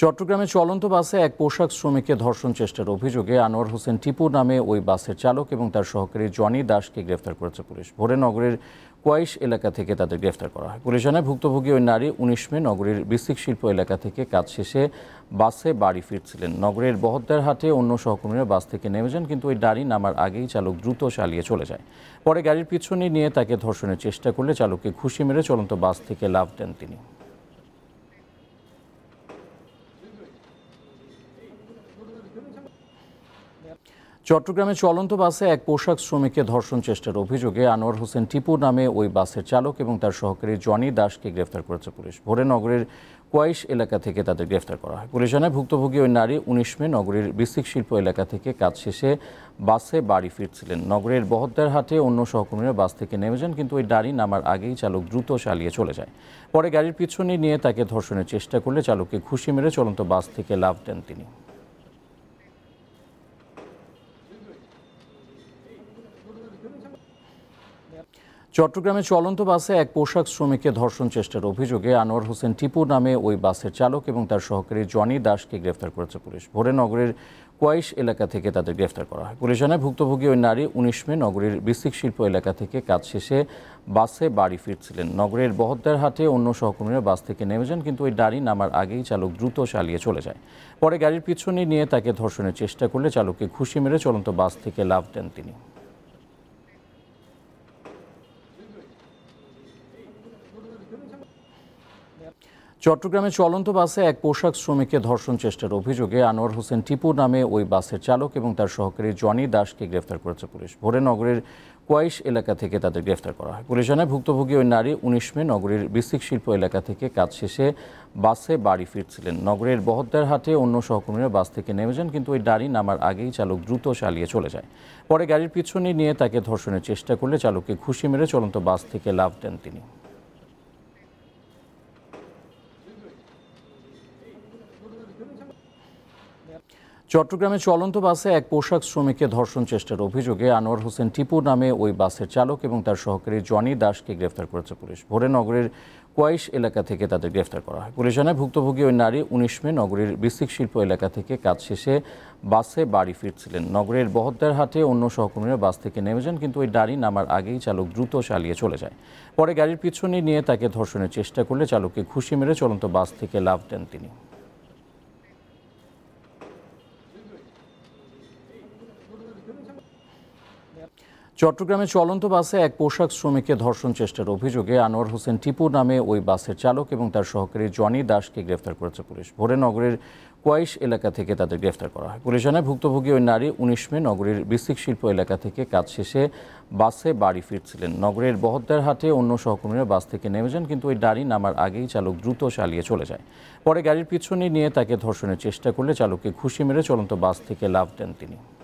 চট্টগ্রামে চলন্ত বাসে এক পোশাক শ্রমিককে ধর্ষণ চেষ্টার অভিযোগে আনোয়ার হোসেন টিপু নামে ওই বাসের চালক এবং তার সহকারী জনি দাসকে গ্রেফতার করেছে পুলিশ ভোরে নগরের কোয়াইশ এলাকা থেকে তাদের গ্রেফতার করা হয় পুলিশ জানায় ভুক্তভোগী ওই নারী উনিশ মে নগরীর বিসিক শিল্প এলাকা থেকে কাজ শেষে বাসে বাড়ি ফিরছিলেন নগরের বহদ্দার হাটে অন্য সহকর্মীরা বাস থেকে নেমে যান কিন্তু ওই নারী নামার আগেই চালক দ্রুত চালিয়ে চলে যায় পরে গাড়ির পিছনে নিয়ে তাকে ধর্ষণের চেষ্টা করলে চালককে ঘুষি মেরে চলন্ত বাস থেকে লাভ দেন তিনি চট্টগ্রামে চলন্ত বাসে এক পোশাক শ্রমিককে ধর্ষণ চেষ্টার অভিযোগে আনোয়ার হোসেন টিপু নামে ওই বাসের চালক এবং তার সহকারী জনি দাসকে গ্রেফতার করেছে পুলিশ ভোরে নগরের কোয়াইশ এলাকা থেকে তাদের গ্রেফতার করা হয় পুলিশ জানায় ভুক্তভোগী ওই নারী উনিশ মে নগরের বিসিক শিল্প এলাকা থেকে কাজ শেষে বাসে বাড়ি ফিরছিলেন নগরের বহদ্দার হাটে অন্য সহকর্মীরা বাস থেকে নেমে যান কিন্তু ওই নারী নামার আগেই চালক দ্রুত চালিয়ে চলে যায় পরে গাড়ির পিছনে নিয়ে তাকে ধর্ষণের চেষ্টা করলে চালককে ঘুষি মেরে চলন্ত বাস থেকে লাভ দেন তিনি চট্টগ্রামে চলন্ত বাসে এক পোশাক শ্রমিককে ধর্ষণ চেষ্টার অভিযোগে আনোয়ার হোসেন টিপু নামে ওই বাসের চালক এবং তার সহকারী জনি দাসকে গ্রেফতার করেছে পুলিশ ভোরে নগরের কোয়াইশ এলাকা থেকে তাদের গ্রেফতার করা হয় পুলিশ জানায় ভুক্তভোগী ওই নারী উনিশ মে নগরের বিসিক শিল্প এলাকা থেকে কাজ শেষে বাসে বাড়ি ফিরছিলেন নগরের বহদ্দার হাটে অন্য সহকর্মীরা বাস থেকে নেমে যান কিন্তু ওই নারী নামার আগেই চালক দ্রুত চালিয়ে চলে যায় পরে গাড়ির পিছনে নিয়ে তাকে ধর্ষণের চেষ্টা করলে চালককে ঘুষি মেরে চলন্ত বাস থেকে লাভ দেন তিনি চট্টগ্রামে চলন্ত বাসে এক পোশাক শ্রমিককে ধর্ষণ চেষ্টার অভিযোগে আনোয়ার হোসেন টিপু নামে ওই বাসের চালক এবং তার সহকারী জনি দাসকে গ্রেফতার করেছে পুলিশ ভোরে নগরের কোয়াইশ এলাকা থেকে তাদের গ্রেফতার করা হয় পুলিশ জানায় ভুক্তভোগী ওই নারী উনিশ মে নগরের বিসিক শিল্প এলাকা থেকে কাজ শেষে বাসে বাড়ি ফিরছিলেন নগরের বহদ্দার হাটে অন্য সহকর্মীরা বাস থেকে নেমে যান কিন্তু ওই নারী নামার আগেই চালক দ্রুত চালিয়ে চলে যায় পরে গাড়ির পিছনে নিয়ে তাকে ধর্ষণের চেষ্টা করলে চালককে ঘুষি মেরে চলন্ত বাস থেকে লাভ দেন তিনি চট্টগ্রামে চলন্ত বাসে এক পোশাক শ্রমিককে ধর্ষণ চেষ্টার অভিযোগে আনোয়ার হোসেন টিপু নামে ওই বাসের চালক এবং তার সহকারী জনি দাসকে গ্রেফতার করেছে পুলিশ ভোরে নগরের কোয়াইশ এলাকা থেকে তাদের গ্রেফতার করা হয় পুলিশ জানায় ভুক্তভোগী ওই নারী উনিশ মে নগরের বিসিক শিল্প এলাকা থেকে কাজ শেষে বাসে বাড়ি ফিরছিলেন নগরের বহদ্দার হাটে অন্য সহকর্মীরা বাস থেকে নেমে যান কিন্তু ওই নারী নামার আগেই চালক দ্রুত চালিয়ে চলে যায় পরে গাড়ির পিছনে নিয়ে তাকে ধর্ষণের চেষ্টা করলে চালককে ঘুষি মেরে চলন্ত বাস থেকে লাভ দেন তিনি চট্টগ্রামে চলন্ত বাসে এক পোশাক শ্রমিককে ধর্ষণ চেষ্টার অভিযোগে আনোয়ার হোসেন টিপু নামে ওই বাসের চালক এবং তার সহকারী জনি দাসকে গ্রেফতার করেছে পুলিশ ভোরে নগরের কোয়াইশ এলাকা থেকে তাদের গ্রেফতার করা হয় পুলিশ জানায় ভুক্তভোগী ওই নারী উনিশ মে নগরীর বিসিক শিল্প এলাকা থেকে কাজ শেষে বাসে বাড়ি ফিরছিলেন নগরের বহদ্দার হাটে অন্য সহকর্মীরা বাস থেকে নেমে যান কিন্তু ওই নারী নামার আগেই চালক দ্রুত চালিয়ে চলে যায় পরে গাড়ির পিছনে নিয়ে তাকে ধর্ষণের চেষ্টা করলে চালককে ঘুষি মেরে চলন্ত বাস থেকে লাভ দেন তিনি